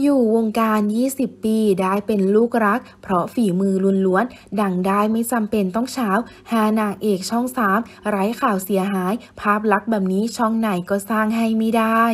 อยู่วงการ 20 ปี ได้เป็นลูกรัก เพราะฝีมือลุล้วน ดังได้ไม่จำเป็นต้องเช้า หานางเอกช่อง 3 ไร้ข่าวเสียหาย ภาพลักษณ์แบบนี้ช่องไหนก็สร้างให้ไม่ได้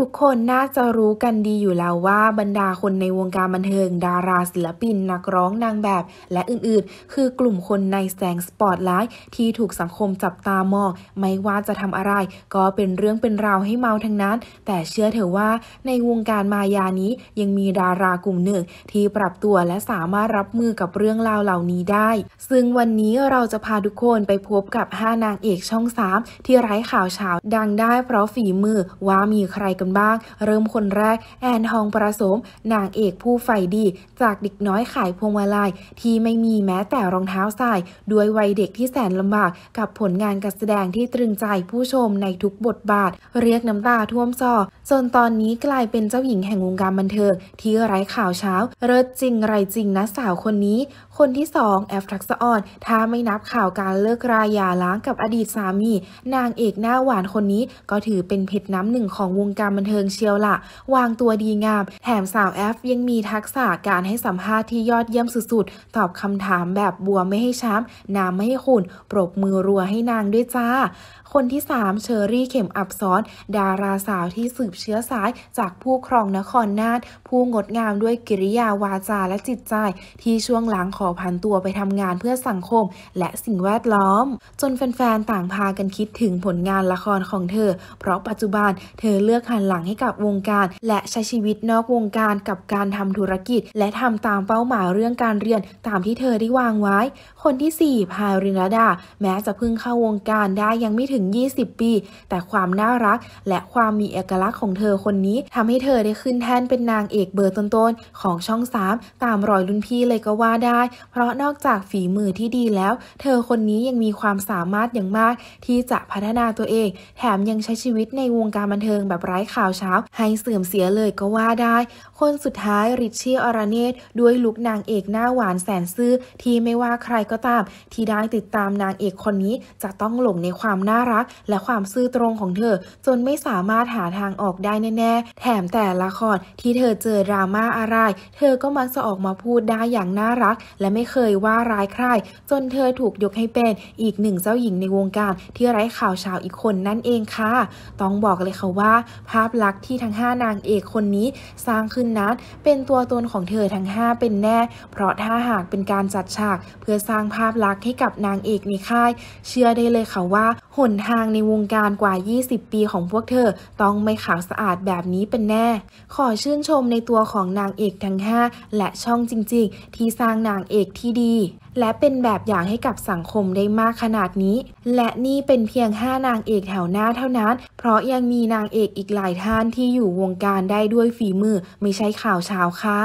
ทุกคนน่าจะรู้กันดีอยู่แล้วว่าบรรดาคนในวงการบันเทิง ดาราศิลปินนักร้องนางแบบและอื่นๆ คือกลุ่มคนในแสงสปอตไลท์ที่ถูกสังคมจับตามองไม่ว่าจะทำอะไร ก็เป็นเรื่องเป็นราวให้เมาทั้งนั้น แต่เชื่อเถอะว่าในวงการมายานี้ยังมีดารากลุ่มหนึ่งที่ปรับตัวและสามารถรับมือกับเรื่องราวเหล่านี้ได้ ซึ่งวันนี้เราจะพาทุกคนไปพบกับ5นางเอกช่อง3ที่ไร้ข่าวเช้าดังได้เพราะฝีมือว่ามีใครกกันบ้าง เริ่มคนแรก แอนทองประสม นางเอกผู้ใฝ่ดี จากเด็กน้อยขายพวงมาลัย ที่ไม่มีแม้แต่รองเท้าใส่ ด้วยวัยเด็กที่แสนลำบาก กับผลงานการแสดงที่ตรึงใจผู้ชมในทุกบทบาท เรียกน้ำตาท่วมซอจนตอนนี้กลายเป็นเจ้าหญิงแห่งวงการบันเทิง ที่ไร้ข่าวเช้าเลิศจริงไรจริงนะสาวคนนี้ คนที่สองแอฟทักษออนถ้าไม่นับข่าวการเลิกรายาล้างกับอดีตสามี นางเอกหน้าหวานคนนี้ก็ถือเป็นเพชรน้ำหนึ่งของวงการบันเทิงเชียวละ วางตัวดีงามแถมสาวแอฟยังมีทักษะการให้สัมภาษณ์ ที่ยอดเยี่ยมสุดๆตอบคำถามแบบบัวไม่ให้ช้ำน้ำไม่ให้ขุ่น ปรบมือรัวให้นางด้วยจ้า คนที่ 3 เชอรี่เข็มอับซ้อน ดาราสาวที่สืบเชื้อสายจากผู้ครองนครนาฏผู้งดงามด้วยกิริยาวาจาและจิตใจที่ช่วงหลังขอพันตัวไปทำงานเพื่อสังคม และสิ่งแวดล้อม จนแฟนๆต่างพากันคิดถึงผลงานละครของเธอ เพราะปัจจุบัน เธอเลือกหันหลังให้กับวงการและใช้ชีวิตนอกวงการกับการทำธุรกิจและทำตามเป้าหมายเรื่องการเรียน ตามที่เธอได้วางไว้ คนที่4พารินดา แม้จะเพิ่งเข้าวงการได้ยังไม่ถึง 20 ปี แต่ความน่ารัก และความมีเอกลักษณ์ของเธอคนนี้ทำให้เธอได้ขึ้นแท่นเป็นนางเอกเบอร์ต้นๆของช่อง3ตามรอยรุ่นพี่เลยก็ว่าได้ เพราะนอกจากฝีมือที่ดีแล้ว เธอคนนี้ยังมีความสามารถอย่างมากที่จะพัฒนาตัวเอง แถมยังใช้ชีวิตในวงการบันเทิงแบบไร้ข่าวเช้าให้เสื่อมเสียเลยก็ว่าได้ คนสุดท้ายริชชี่อรเนตด้วยลุกนางเอกหน้าหวานแสนซื่อที่ไม่ว่าใครก็ตาม ที่ได้ติดตามนางเอกคนนี้จะต้องหลงในความน่ารัก และความซื่อตรงของเธอจนไม่สามารถหาทางออกได้แน่ๆแถมแต่ละครที่เธอเจอดราม่าอะไร เธอก็มักจะออกมาพูดได้อย่างน่ารัก และไม่เคยว่าร้ายใครจนเธอถูกยกให้เป็นอีกหนึ่งเจ้าหญิงในวงการ ที่ไร้ข่าวชาวอีกคนนั่นเองค่ะต้องบอกเลยค่ะว่าภาพลักษณ์ที่ทั้ง5นางเอกคนนี้สร้างขึ้นนั้นเป็นตัวตนของเธอทั้ง5เป็นแน่ เพราะถ้าหากเป็นการจัดฉาก เพื่อสร้างภาพลักษณ์ให้กับนางเอกในค่าย เชื่อได้เลยค่ะว่าหนทางในวงการกว่า 20 ปีของพวกเธอต้องไม่ขาวสะอาดแบบนี้เป็นแน่ ขอชื่นชมในตัวของนางเอกทั้ง5และช่องจริงๆที่สร้างนางเอกที่ดี และเป็นแบบอย่างให้กับสังคมได้มากขนาดนี้ และนี่เป็นเพียง5นางเอกแถวหน้าเท่านั้นเพราะยังมีนางเอกอีกหลายท่านที่อยู่วงการได้ด้วยฝีมือไม่ใช่ข่าวเช้าค่ะ